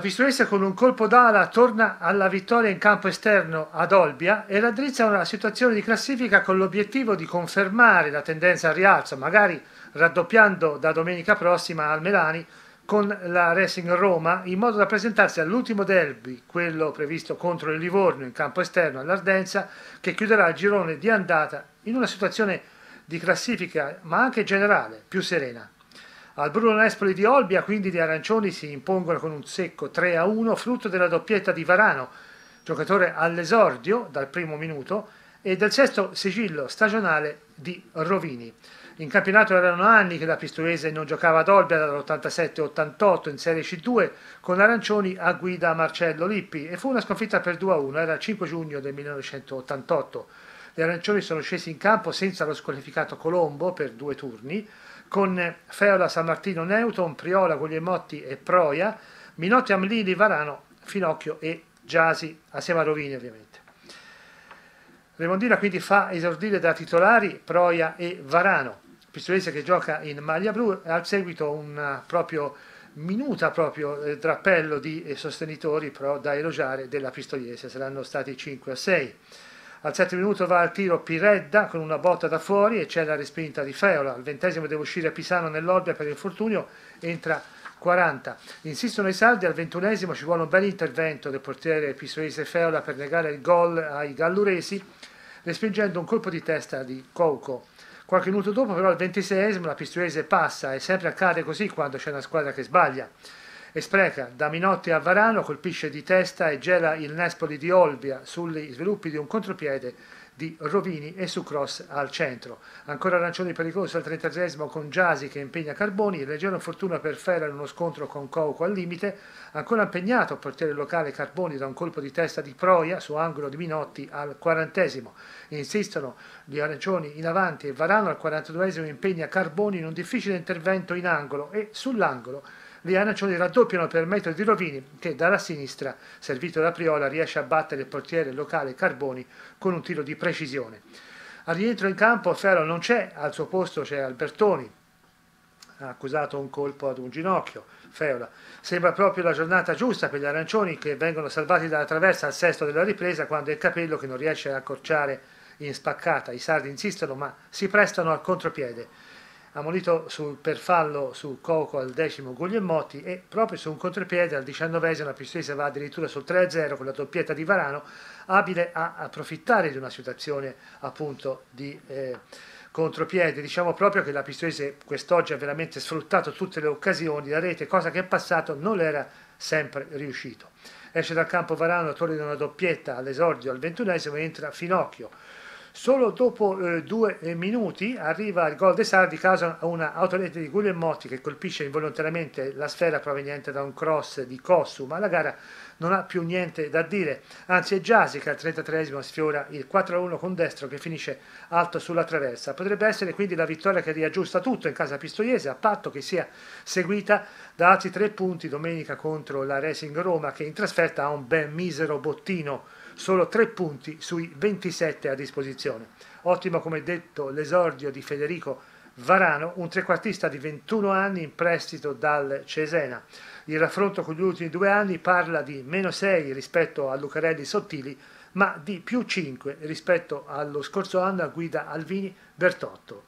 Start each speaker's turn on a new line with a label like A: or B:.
A: La pistolessa con un colpo d'ala torna alla vittoria in campo esterno ad Olbia e raddrizza una situazione di classifica con l'obiettivo di confermare la tendenza al rialzo, magari raddoppiando da domenica prossima al Melani con la Racing Roma in modo da presentarsi all'ultimo derby, quello previsto contro il Livorno in campo esterno all'Ardenza, che chiuderà il girone di andata in una situazione di classifica ma anche generale più serena. Al Bruno Nespoli di Olbia quindi gli arancioni si impongono con un secco 3 a 1 frutto della doppietta di Varano, giocatore all'esordio dal primo minuto e del sesto sigillo stagionale di Rovini. In campionato erano anni che la Pistoiese non giocava ad Olbia dall'87-88 in Serie C2 con Arancioni a guida Marcello Lippi e fu una sconfitta per 2-1, era il 5 giugno del 1988 gli arancioni sono scesi in campo senza lo squalificato Colombo per due turni, con Feola, San Martino, Neuton, Priola, Guglielmotti e Proia, Minotti, Amlini, Varano, Finocchio e Giasi, assieme a Rovini ovviamente. Remondina quindi fa esordire da titolari Proia e Varano, pistolese che gioca in maglia blu, e al seguito un proprio minuta proprio eh, drappello di eh, sostenitori però da elogiare della pistoiese saranno stati 5 o 6 al 7 minuto va al tiro Piredda con una botta da fuori e c'è la respinta di Feola, al ventesimo deve uscire Pisano nell'orbia per infortunio, entra 40. Insistono i saldi, al ventunesimo ci vuole un bel intervento del portiere Pisoese Feola per negare il gol ai galluresi, respingendo un colpo di testa di Couco. Qualche minuto dopo però al ventiseiesimo la Pistoiese passa e sempre accade così quando c'è una squadra che sbaglia e spreca da Minotti a Varano, colpisce di testa e gela il Nespoli di Olbia sugli sviluppi di un contropiede di Rovini e su cross al centro. Ancora arancioni pericoloso al 33 con Giasi che impegna Carboni, leggera fortuna per Ferra in uno scontro con Couco al limite, ancora impegnato a portiere locale Carboni da un colpo di testa di Proia su angolo di Minotti al 40 Insistono gli arancioni in avanti e Varano al 42 impegna Carboni in un difficile intervento in angolo e sull'angolo gli arancioni raddoppiano per metro di Rovini che dalla sinistra, servito da Priola, riesce a battere il portiere locale Carboni con un tiro di precisione. Al rientro in campo Ferro non c'è, al suo posto c'è Albertoni, ha accusato un colpo ad un ginocchio, Feola. Sembra proprio la giornata giusta per gli arancioni che vengono salvati dalla traversa al sesto della ripresa quando è il capello che non riesce a accorciare in spaccata. I sardi insistono ma si prestano al contropiede ammonito sul, per fallo su Coco al decimo Guglielmotti e proprio su un contropiede al diciannovesimo la Pistese va addirittura sul 3-0 con la doppietta di Varano, abile a approfittare di una situazione appunto di... Eh, contropiede, diciamo proprio che la Pistoiese quest'oggi ha veramente sfruttato tutte le occasioni, la rete, cosa che in passato non le era sempre riuscito. Esce dal campo Varano, torna in una doppietta all'esordio al ventunesimo e entra Finocchio Solo dopo eh, due eh, minuti arriva il gol di Sardi, caso a una autolete di Guglielmotti che colpisce involontariamente la sfera proveniente da un cross di Cossu, ma la gara non ha più niente da dire, anzi è Giasi che al 33esimo sfiora il 4-1 con destro che finisce alto sulla traversa. Potrebbe essere quindi la vittoria che riaggiusta tutto in casa pistoiese, a patto che sia seguita da altri tre punti domenica contro la Racing Roma che in trasferta ha un ben misero bottino solo 3 punti sui 27 a disposizione. Ottimo, come detto, l'esordio di Federico Varano, un trequartista di 21 anni in prestito dal Cesena. Il raffronto con gli ultimi due anni parla di meno 6 rispetto a Lucarelli Sottili, ma di più 5 rispetto allo scorso anno a guida Alvini Bertotto.